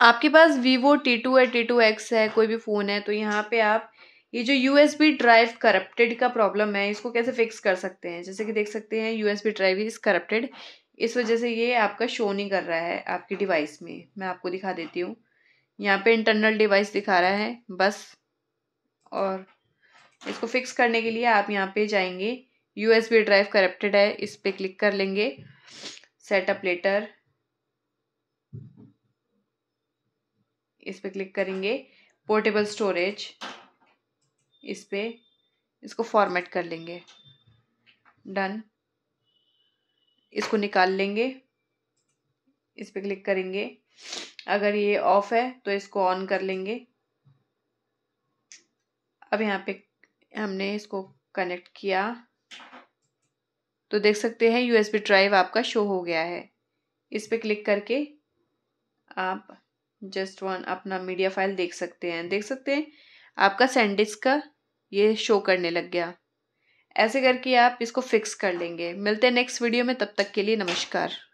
आपके पास Vivo T two है टी टू एक्स है कोई भी फ़ोन है तो यहाँ पे आप ये जो U S B drive corrupted का प्रॉब्लम है इसको कैसे फिक्स कर सकते हैं जैसे कि देख सकते हैं U S B drive is corrupted इस वजह से ये आपका शो नहीं कर रहा है आपकी डिवाइस में मैं आपको दिखा देती हूँ यहाँ पे इंटरनल डिवाइस दिखा रहा है बस और इसको फिक्स करने के लिए आप यहाँ पे जाएंगे U S B drive corrupted है इस पर क्लिक कर लेंगे सेटअप लेटर इस पर क्लिक करेंगे पोर्टेबल स्टोरेज इस पर इसको फॉर्मेट कर लेंगे डन इसको निकाल लेंगे इस पर क्लिक करेंगे अगर ये ऑफ है तो इसको ऑन कर लेंगे अब यहाँ पे हमने इसको कनेक्ट किया तो देख सकते हैं यूएसबी ड्राइव आपका शो हो गया है इस पर क्लिक करके आप जस्ट वन अपना मीडिया फाइल देख सकते हैं देख सकते हैं आपका सैंडिस्क का ये शो करने लग गया ऐसे करके आप इसको फिक्स कर लेंगे मिलते हैं नेक्स्ट वीडियो में तब तक के लिए नमस्कार